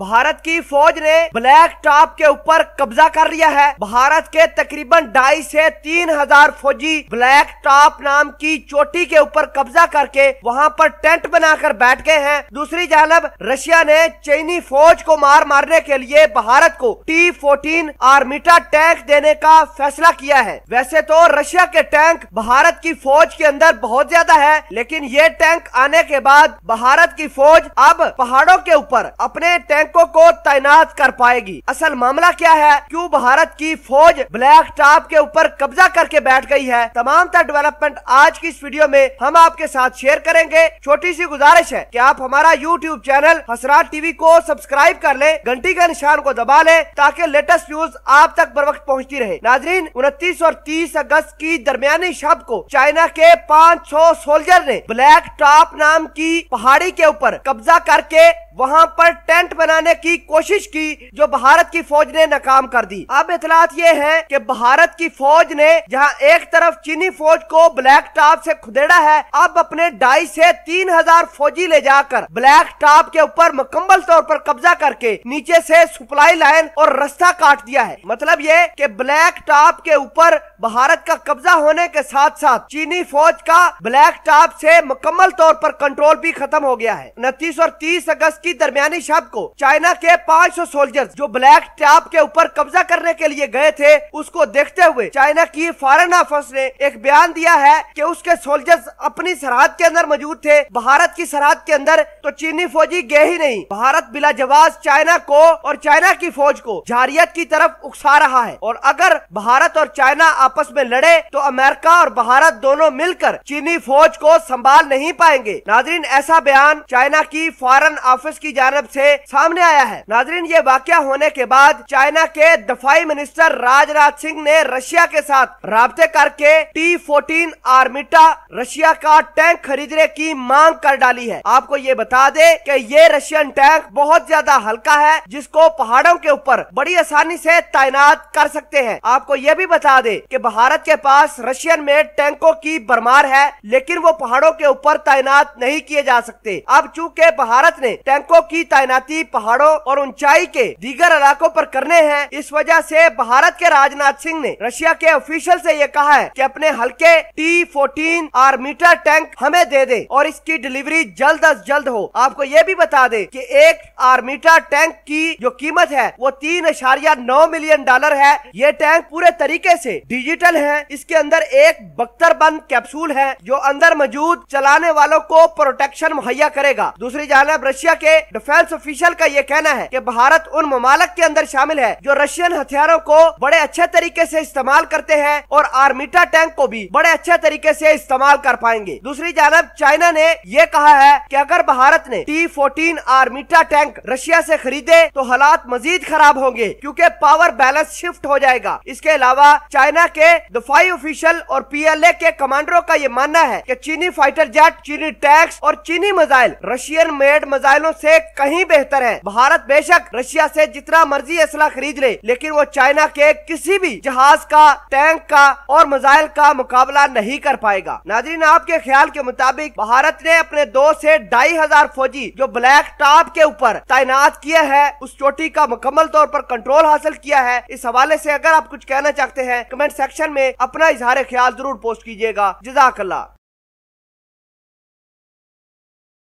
भारत की फौज ने ब्लैक टॉप के ऊपर कब्जा कर लिया है भारत के तकरीबन ढाई से तीन हजार फौजी ब्लैक टॉप नाम की चोटी के ऊपर कब्जा करके वहाँ पर टेंट बनाकर बैठ गए हैं दूसरी जानब रशिया ने चीनी फौज को मार मारने के लिए भारत को टी फोर्टीन आर्मीटा टैंक देने का फैसला किया है वैसे तो रशिया के टैंक भारत की फौज के अंदर बहुत ज्यादा है लेकिन ये टैंक आने के बाद भारत की फौज अब पहाड़ों के ऊपर अपने टैंक सैनिकों को तैनात कर पाएगी असल मामला क्या है क्यों भारत की फौज ब्लैक टॉप के ऊपर कब्जा करके बैठ गई है तमाम तर डेवलपमेंट आज की इस वीडियो में हम आपके साथ शेयर करेंगे छोटी सी गुजारिश है की आप हमारा यूट्यूब चैनल हसरा टीवी को सब्सक्राइब कर ले घंटी के निशान को दबा ले ताकि लेटेस्ट न्यूज आप तक बर वक्त पहुँचती रहे नाजरीन उनतीस और तीस अगस्त की दरमियानी शब को चाइना के पाँच सौ सोल्जर ने ब्लैक टॉप नाम की पहाड़ी के ऊपर कब्जा करके वहां पर टेंट बनाने की कोशिश की जो भारत की फौज ने नाकाम कर दी अब इतलात ये है कि भारत की फौज ने जहां एक तरफ चीनी फौज को ब्लैक टॉप से खुदेड़ा है अब अपने ढाई से तीन हजार फौजी ले जाकर ब्लैक टॉप के ऊपर मुकम्मल तौर पर कब्जा करके नीचे से सप्लाई लाइन और रास्ता काट दिया है मतलब ये कि ब्लैक टॉप के ऊपर भारत का कब्जा होने के साथ साथ चीनी फौज का ब्लैक टॉप से मुकम्मल तौर पर कंट्रोल भी खत्म हो गया है उनतीस और तीस अगस्त की की दरमियानी शब को चाइना के 500 सोल्जर्स जो ब्लैक टैप के ऊपर कब्जा करने के लिए गए थे उसको देखते हुए चाइना की फॉरन ऑफिस ने एक बयान दिया है कि उसके सोल्जर्स अपनी सरहद के अंदर मौजूद थे भारत की सरहद के अंदर तो चीनी फौजी गए ही नहीं भारत बिला जवाब चाइना को और चाइना की फौज को जारियत की तरफ उकसा रहा है और अगर भारत और चाइना आपस में लड़े तो अमेरिका और भारत दोनों मिलकर चीनी फौज को संभाल नहीं पाएंगे नाजरीन ऐसा बयान चाइना की फॉरन ऑफिस ऑफिस की जानब से सामने आया है नाजरीन ये वाक्य होने के बाद चाइना के दफाई मिनिस्टर राजनाथ सिंह ने रशिया के साथ रबते करके टी फोर्टीन आर्मिटा रशिया का टैंक खरीदने की मांग कर डाली है आपको ये बता दे की ये रशियन टैंक बहुत ज्यादा हल्का है जिसको पहाड़ों के ऊपर बड़ी आसानी से तैनात कर सकते हैं आपको ये भी बता दे कि भारत के पास रशियन में टैंकों की भरमार है लेकिन वो पहाड़ों के ऊपर तैनात नहीं किए जा सकते अब चूंकि भारत ने टैंक टैंकों की तैनाती पहाड़ों और ऊंचाई के दीगर इलाकों पर करने हैं इस वजह से भारत के राजनाथ सिंह ने रशिया के ऑफिशियल से ये कहा है कि अपने हल्के T fourteen Armata tank हमें दे दे और इसकी डिलीवरी जल्द अज जल्द हो आपको ये भी बता दे कि एक मीटर टैंक की जो कीमत है वो तीन अशारिया नौ मिलियन डॉलर है ये टैंक पूरे तरीके से डिजिटल है इसके अंदर एक बख्तर बंद कैप्सूल है जो अंदर मौजूद चलाने वालों को प्रोटेक्शन मुहैया करेगा दूसरी जानब रशिया के के डिफेंस ऑफिशियल का ये कहना है कि भारत उन ममालक के अंदर शामिल है जो रशियन हथियारों को बड़े अच्छे तरीके से इस्तेमाल करते हैं और आर्मीटा टैंक को भी बड़े अच्छे तरीके से इस्तेमाल कर पाएंगे दूसरी जानब चाइना ने ये कहा है कि अगर भारत ने T fourteen Armata tank Russia से खरीदे तो हालात मजीद खराब होंगे क्योंकि पावर बैलेंस शिफ्ट हो जाएगा इसके अलावा चाइना के दफाई ऑफिशियल और पीएलए के कमांडरों का ये मानना है कि चीनी फाइटर जेट चीनी टैंक्स और चीनी मिसाइल रशियन मेड मिसाइलों से कहीं बेहतर है भारत बेशक रशिया से जितना मर्जी असला खरीद ले, लेकिन वो चाइना के किसी भी जहाज का टैंक का और मिजाइल का मुकाबला नहीं कर पाएगा नाजरीन आपके ख्याल के मुताबिक भारत ने अपने दो से ढाई हजार फौजी जो ब्लैक टॉप के ऊपर तैनात किया है उस चोटी का मुकम्मल तौर पर कंट्रोल हासिल किया है इस हवाले से अगर आप कुछ कहना चाहते हैं कमेंट सेक्शन में अपना इजहार ख्याल जरूर पोस्ट कीजिएगा जजाकला